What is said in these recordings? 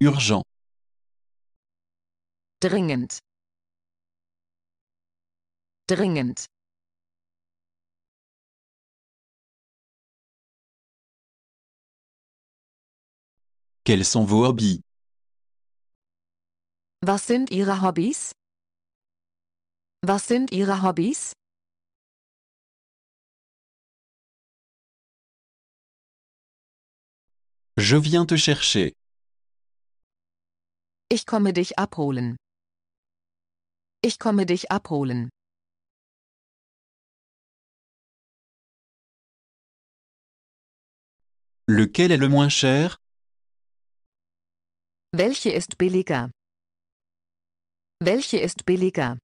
urgent dringend dringend Quels sont vos hobbies Was sind Ihre Hobbys? Was sind Ihre Hobbys? Je viens te chercher. Ich komme dich abholen. Ich komme dich abholen. Lequel est le moins cher Welche ist billiger? Welche ist billiger?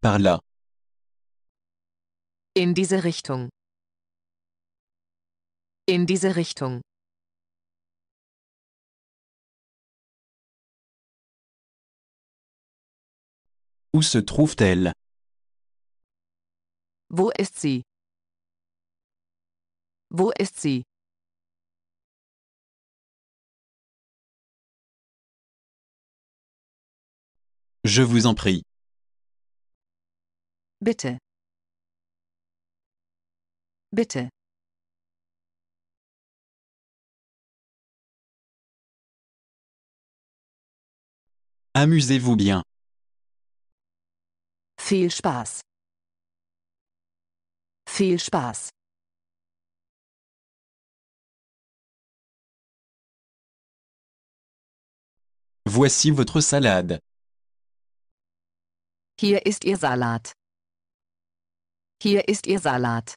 Par là. In diese Richtung. In diese Richtung. Où se trouve-t-elle Wo ist sie? Wo ist sie? Je vous en prie. Bitte. Bitte. Amusez-vous bien. Viel Spaß. Viel Spaß. Voici votre salade. Hier ist Ihr Salat. Hier ist Ihr Salat.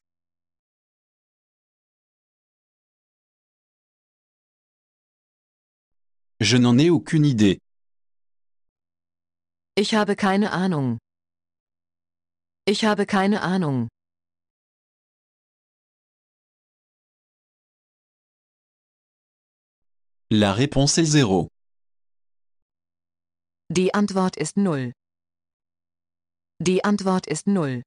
Je n'en ai aucune idée. Ich habe keine Ahnung. Ich habe keine Ahnung. La réponse est zéro. Die Antwort ist null. Die Antwort ist null.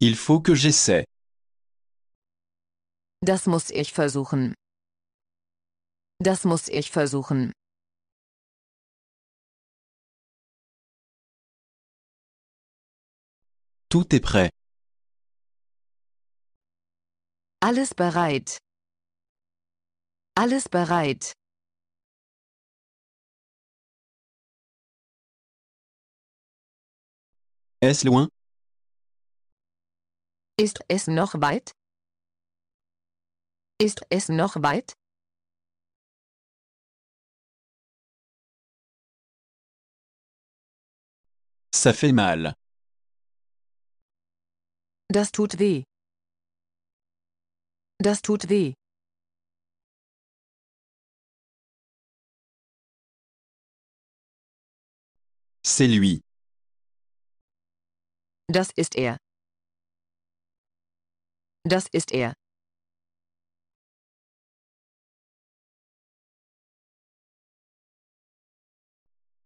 Il faut que j'essaie. Das muss ich versuchen. Das muss ich versuchen. Tout est prêt. Alles bereit. Alles bereit. Est-ce loin? Ist es noch weit? Ist es noch weit? Ça fait mal. Das tut weh. Das tut weh. C'est lui. Das ist er. Das ist er.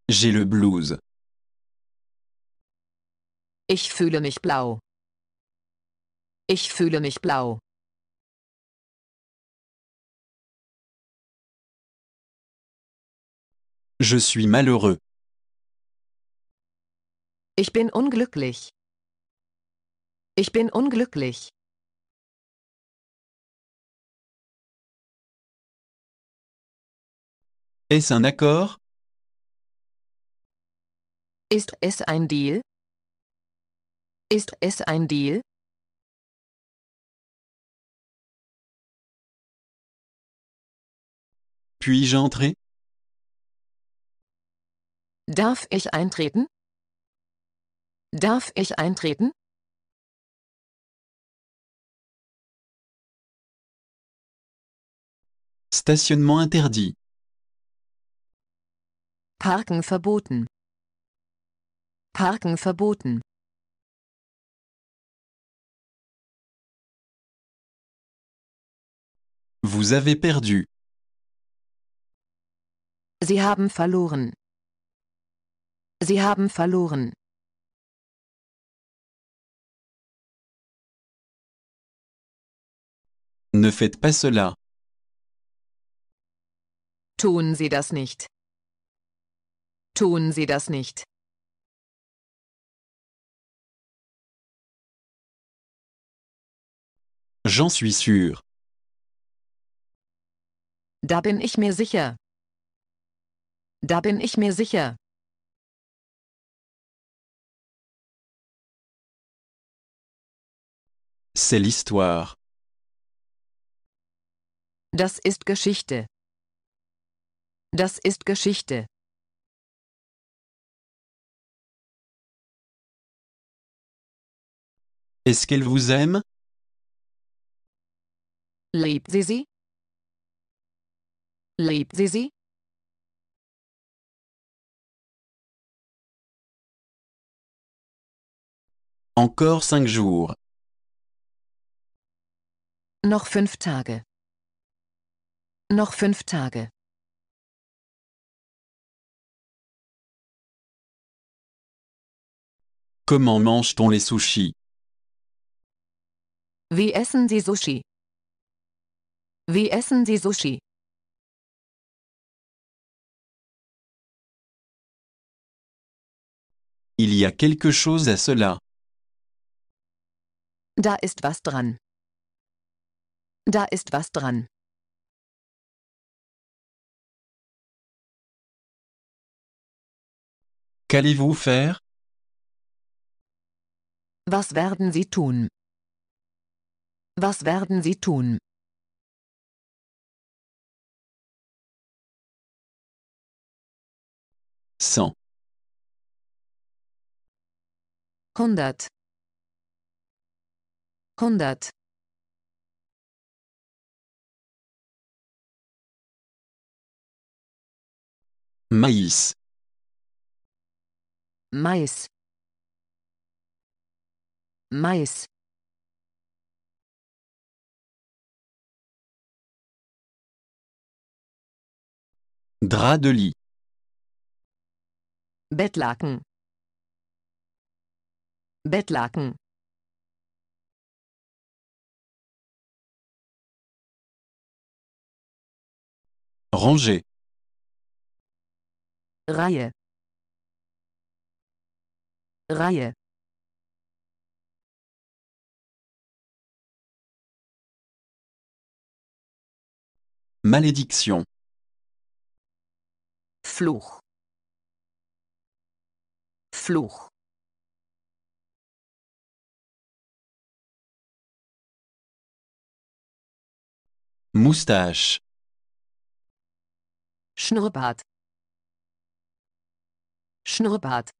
J'ai le blues. Ich fühle mich blau. Ich fühle mich blau. Je suis malheureux. Ich bin unglücklich. Ich bin unglücklich. Est-ce un accord? Ist es ein Deal? Ist es ein Deal? Puis-je entrer? Darf ich eintreten? Darf ich eintreten? Stationnement interdit. Parken verboten. Parken verboten. Vous avez perdu. Sie haben verloren. Sie haben verloren. Ne faites pas cela. Tun Sie das nicht. Tun Sie das nicht. J'en suis sûr. Da bin ich mir sicher. Da bin ich mir sicher. C'est l'histoire. Das ist Geschichte. Das ist Geschichte. Est-ce qu'elle vous aime? Liebt sie sie? Encore cinq jours. Noch fünf Tage. Noch fünf Tage. Comment mange-t-on les sushis Wie essen Sie Sushi? Wie essen Sie Sushi? Il y a quelque chose à cela. Da ist was dran. Da ist was dran. Qu'allez-vous faire? Was werden Sie tun? Was werden Sie tun? Cent. hundert hundert Maïs. Maïs. Maïs. Drap de lit. Bettlaken. bettlaken Ranger. Reihe. Reihe. Malédiction. Fluch. Fluch. Moustache. Schnurrbart. Schnurrbart.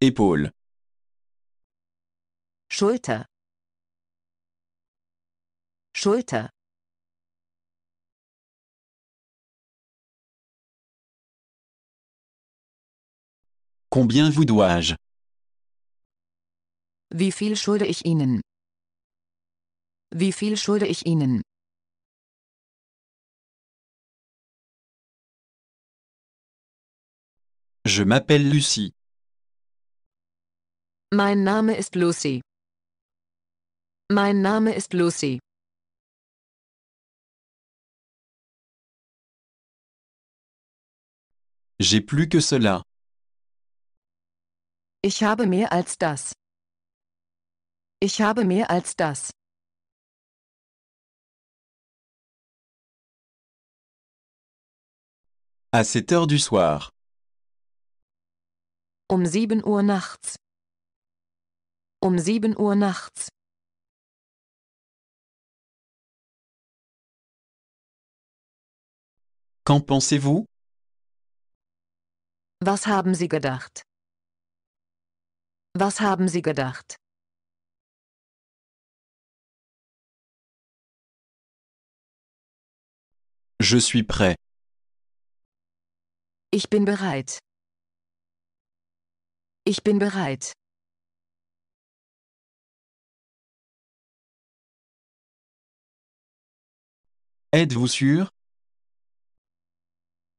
Épaule. Schulter. Schulter. Combien vous dois-je Wie viel schulde ich Ihnen? Wie viel schulde ich Ihnen? Je m'appelle Lucie. Mein Name ist Lucy. Mein Name ist Lucy. J'ai plus que cela. Ich habe mehr als das. Ich habe mehr als das. À 7 heures du soir. Um 7 Uhr nachts. Um 7 Uhr nachts. Qu'en pensez-vous? Was haben Sie gedacht? Was haben Sie gedacht? Je suis prêt. Ich bin bereit. Ich bin bereit. Êtes-vous sûr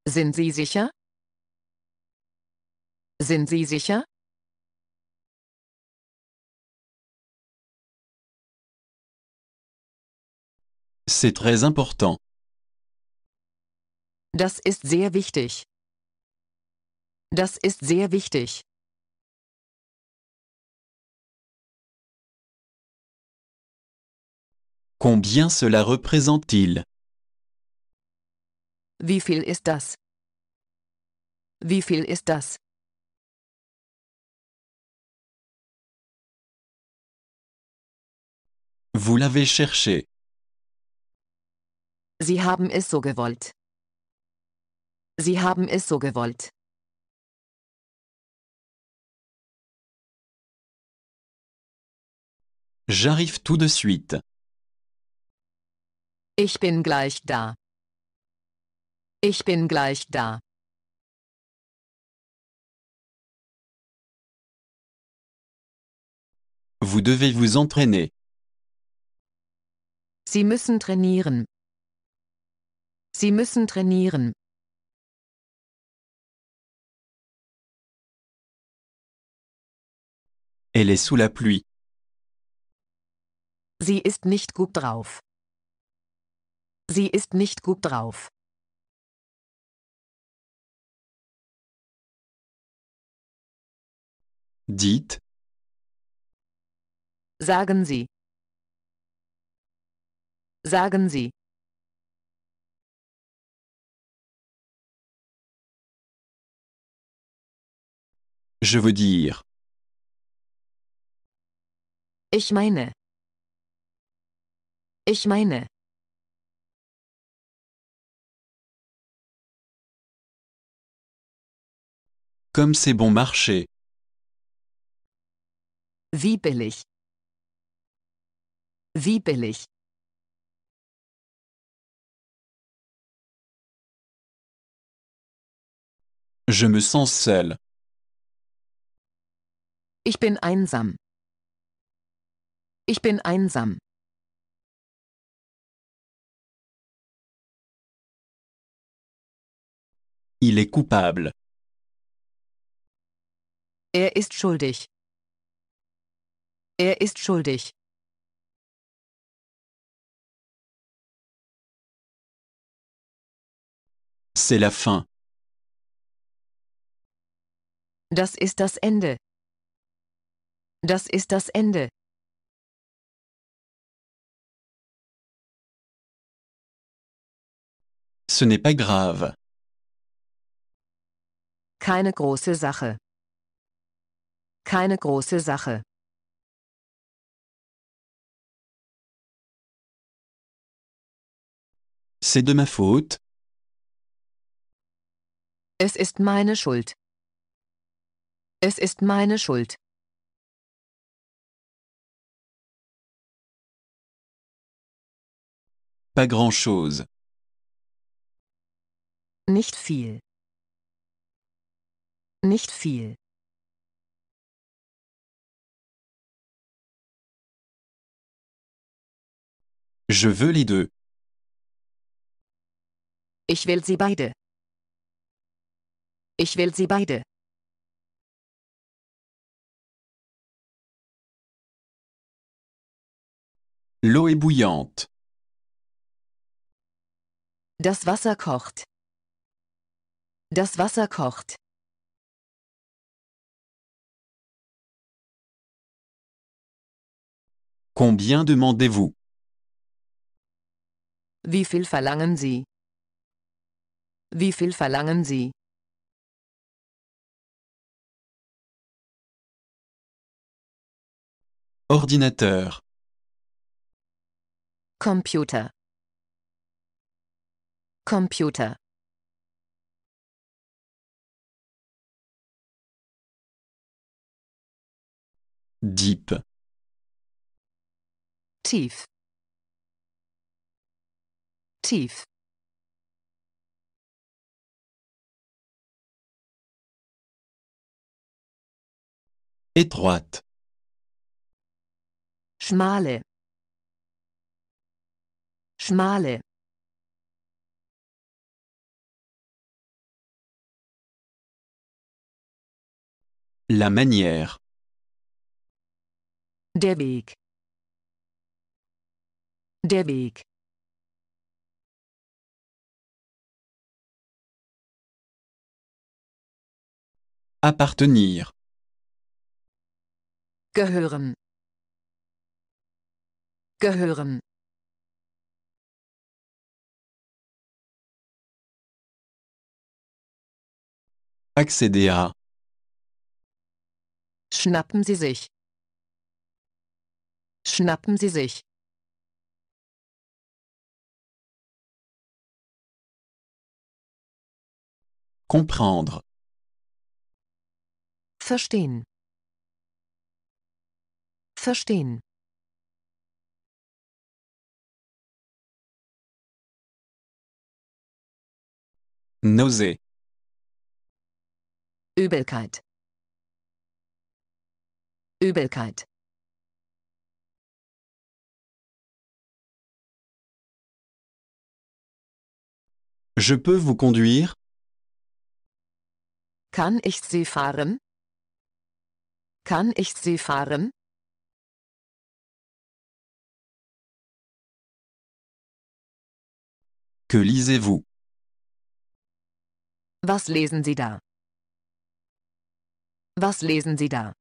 Sind Sie sicher? Sind Sie sicher? C'est très important. Das ist sehr wichtig. Das ist sehr wichtig. Combien cela représente-t-il Wie viel ist das? Wie viel ist das? Vous l'avez cherché. Sie haben es so gewollt. Sie haben es so gewollt. J'arrive tout de suite. Ich bin gleich da. Ich bin gleich da. Vous devez vous entraîner. Sie müssen trainieren. Sie müssen trainieren. Elle est sous la pluie. Sie ist nicht gut drauf. Sie ist nicht gut drauf. Dites. Sagen Sie. Sagen Sie. Je veux dire. Ich meine. Ich meine. Comme c'est bon marché. Wie billig. Wie billig. Je me sens seul. Ich bin einsam. Ich bin einsam. Il est coupable. Er ist schuldig. Er ist schuldig. C'est la fin. Das ist das Ende. Das ist das Ende. Ce n'est pas grave. Keine große Sache. Keine große Sache. C'est de ma faute. Es ist meine Schuld. Es ist meine Schuld. Pas grand-chose. Nicht viel. Nicht viel. Je veux les deux. Ich will sie beide. Ich will sie beide. L'eau est bouillante. Das Wasser kocht. Das Wasser kocht. Combien demandez-vous Wie viel verlangen Sie? Wie viel verlangen Sie? Ordinateur, Computer. Computer. deep tief tief étroite schmale schmale La manière Der Weg. Der Weg. Appartenir. Gehören. Gehören. Accéder à. Schnappen Sie sich. Schnappen Sie sich. Comprendre. Verstehen. Verstehen. Nausee. Übelkeit. Übelkeit. Je peux vous conduire? Kann ich Sie fahren? Kann ich Sie fahren? Que lisez-vous? Was lesen Sie da? Was lesen Sie da?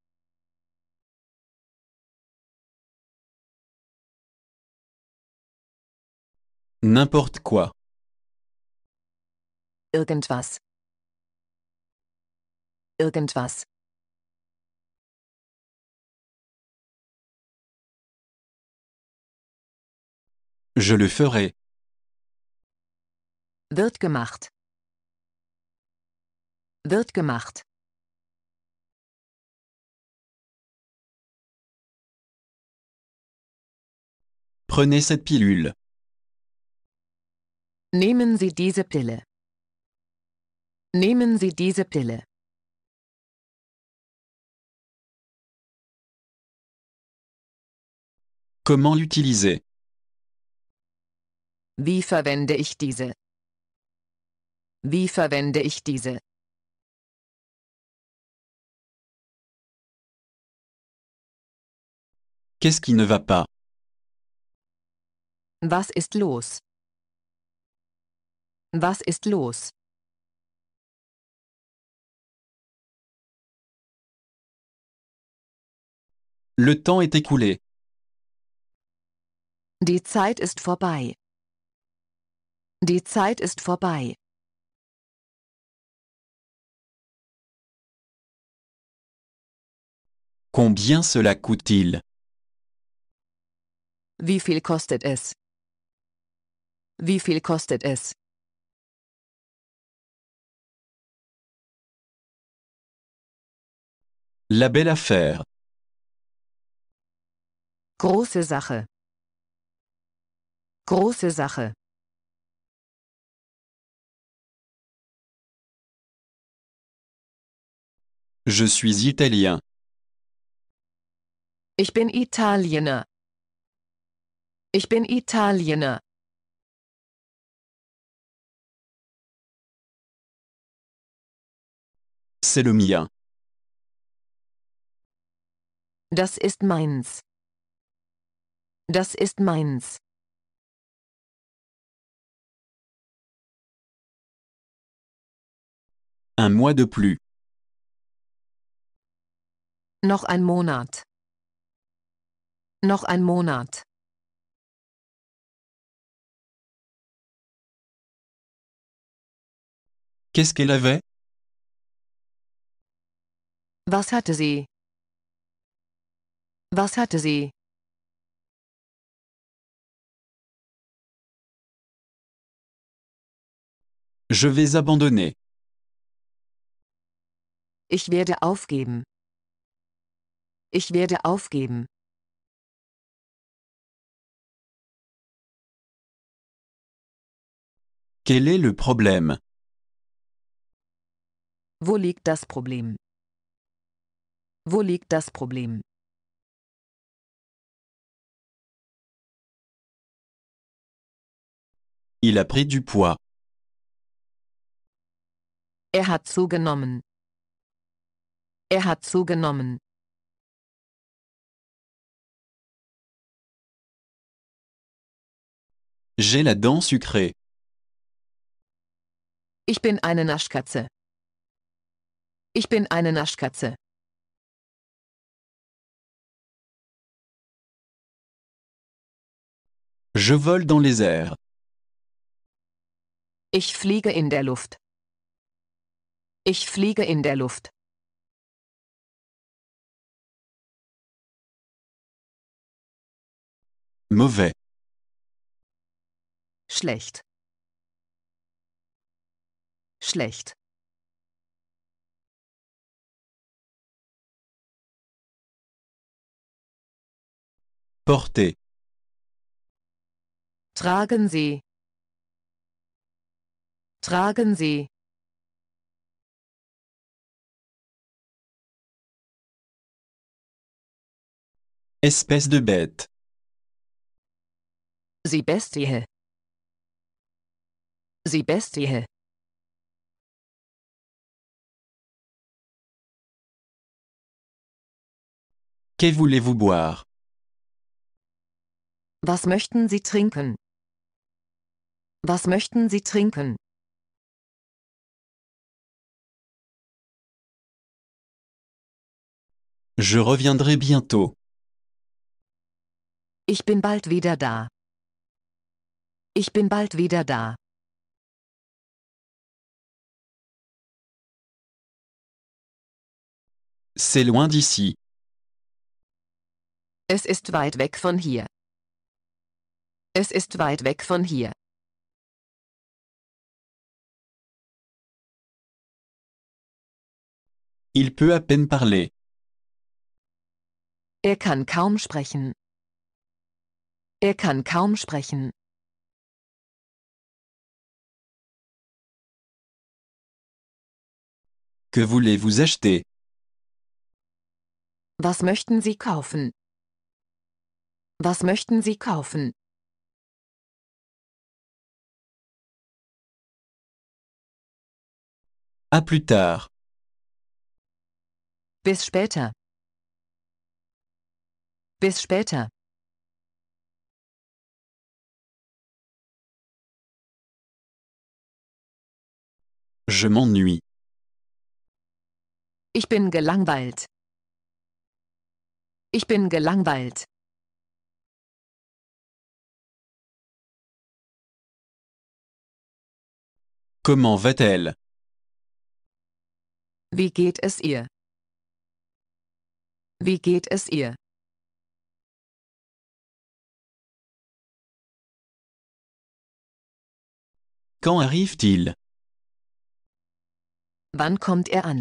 N'importe quoi. Irgendwas. Irgendwas. Je le ferai. Wird gemacht. Wird gemacht. Prenez cette pilule. Nehmen Sie diese Pille. Nehmen Sie diese Pille. Comment l'utiliser Wie verwende ich diese? Wie verwende ich diese? Qu'est-ce qui ne va pas Was ist los? Was ist los? Le temps est écoulé. Die Zeit ist vorbei. Die Zeit ist vorbei. Combien cela coûte-t-il Wie viel kostet es? Wie viel kostet es? La belle affaire. Große Sache. Große Sache. Je suis italien. Ich bin Italiener. Ich bin Italiener. C'est le mien. Das ist meins. Das ist meins. Un mois de plus. Noch ein Monat. Noch ein Monat. Qu'est-ce qu'elle avait Was hatte sie? Was hatte sie? Je vais abandonner. Ich werde aufgeben. Ich werde aufgeben. Quel est le problème Wo liegt das Problem? Wo liegt das Problem? Il a pris du poids. Er hat zugenommen. Er hat zugenommen. J'ai la dent sucrée. Ich bin eine Naschkatze. Ich bin eine Naschkatze. Je vole dans les airs. Ich fliege in der Luft. Ich fliege in der Luft. Mauvais. Schlecht. Schlecht. Porter. Tragen Sie. Tragen Sie. Espèce de bête. Bestie. Bestie. Que voulez-vous boire? Was möchten Sie trinken? Was möchten Sie trinken? Je reviendrai bientôt. Ich bin bald wieder da. Ich bin bald wieder da. C'est loin d'ici. Es ist weit weg von hier. Es ist weit weg von hier. Il peut à peine parler. Er kann kaum sprechen. Er kann kaum sprechen. Que voulez-vous acheter? Was möchten Sie kaufen? Was möchten Sie kaufen? A plus tard. Bis später. Bis später. Je m'ennuie. Ich bin gelangweilt. Ich bin gelangweilt. Comment va-t-elle Wie geht es ihr? Wie geht es ihr? Quand arrive-t-il Wann kommt er an?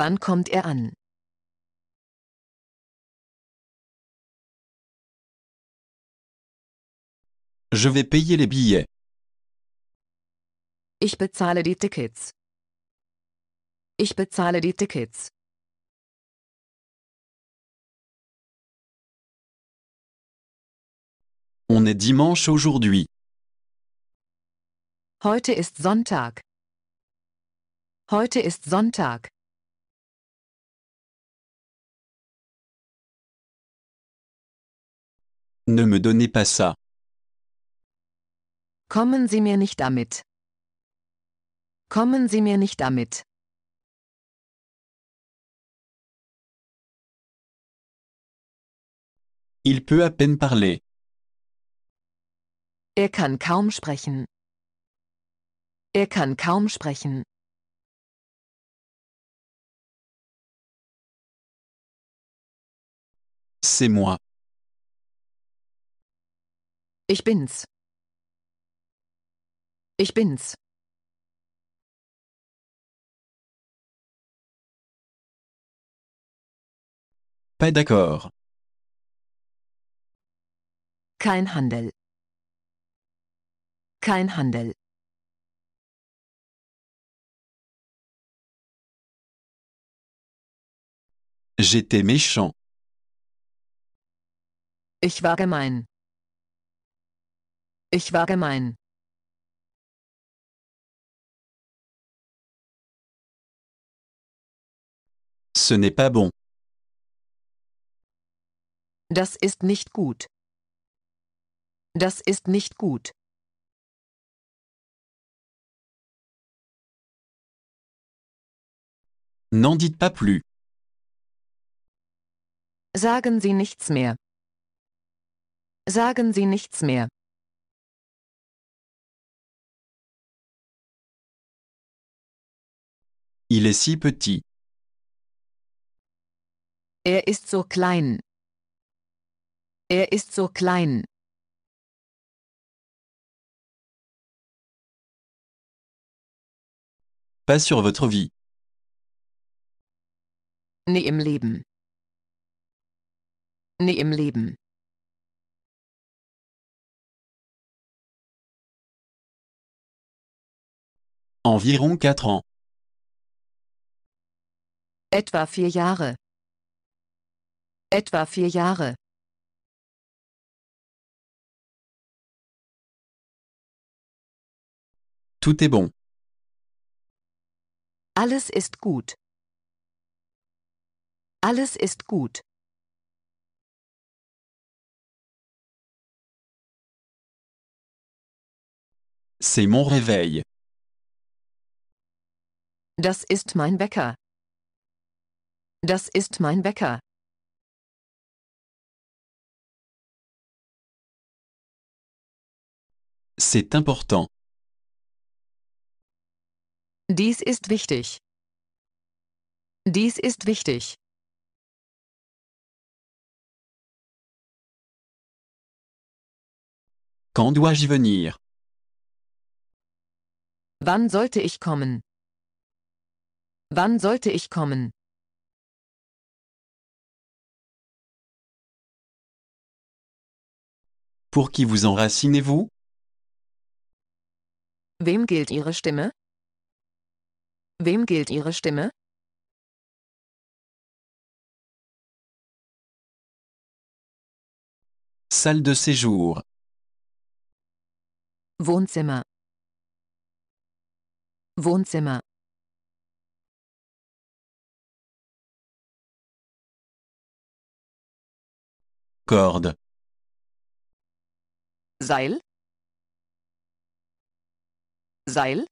Wann kommt er an? Je vais payer les billets. Ich bezahle die Tickets. Ich bezahle die Tickets. On est dimanche aujourd'hui. Heute ist Sonntag. Heute ist Sonntag. Ne me donnez pas ça. Kommen Sie mir nicht damit. Kommen Sie mir nicht damit. Il peut à peine parler. Er kann kaum sprechen. Er kann kaum sprechen. C'est moi. Ich bin's. Ich bin's. Pas d'accord. Kein Handel. Kein Handel. J'étais méchant. Ich war gemein. Ich war gemein. Ce n'est pas bon. Das ist nicht gut. Das ist nicht gut. N'en dites pas plus. Sagen Sie nichts mehr. Sagen Sie nichts mehr. Il est si petit. Er ist so klein. Er ist so klein. Pas sur votre vie. Nie im Leben. Nie im Leben. Environ 4 ans. Etwa 4 Jahre. Etwa 4 Jahre. Tout est bon. Alles ist gut. Alles ist gut. C'est mon réveil. Das ist mein Wecker. Das ist mein Wecker. C'est important. Dies ist wichtig. Dies ist wichtig. Quand dois-je venir? Wann sollte ich kommen? Wann sollte ich kommen? Pour qui vous enracinez-vous? Wem gilt Ihre Stimme? Wem gilt Ihre Stimme? Salle de séjour. Wohnzimmer. Wohnzimmer. corde Seil Seil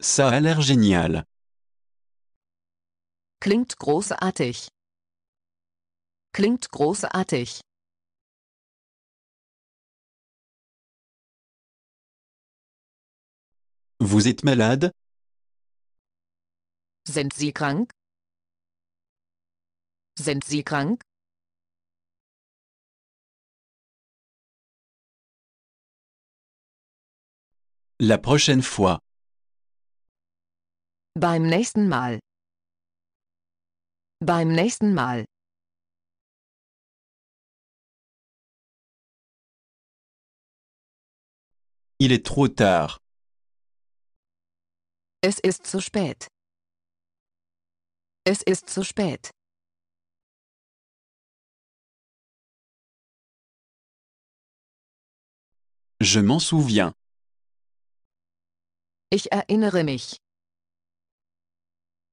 Ça a l'air génial. Klingt großartig. Klingt großartig. Vous êtes malade Sind Sie krank? Sind Sie krank? La prochaine fois. Beim nächsten Mal. Beim nächsten Mal. Il est trop tard. Es ist zu spät. Es ist zu spät. Je m'en souviens. Ich erinnere mich.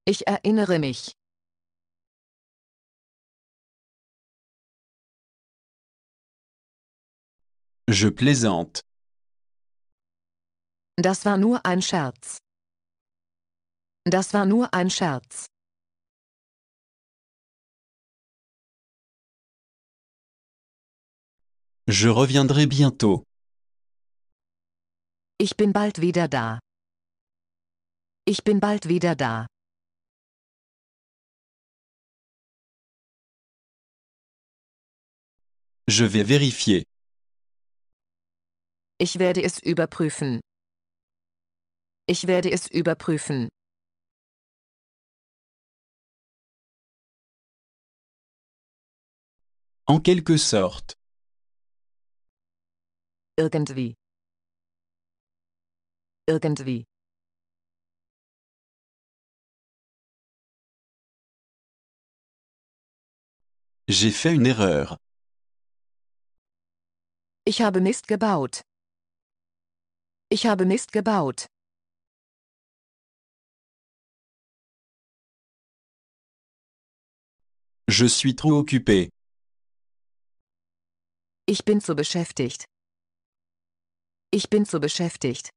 Ich erinnere mich. Je plaisante. Das war nur ein Scherz. Das war nur ein Scherz. Je reviendrai bientôt. Ich bin bald wieder da. Ich bin bald wieder da. Je vais vérifier. Ich werde es überprüfen. Ich werde es überprüfen. En quelque sorte. Irgendwie. Irgendwie. J'ai fait une erreur. Ich habe Mist gebaut. Ich habe Mist gebaut. Je suis trop occupé. Ich bin zu beschäftigt. Ich bin zu beschäftigt,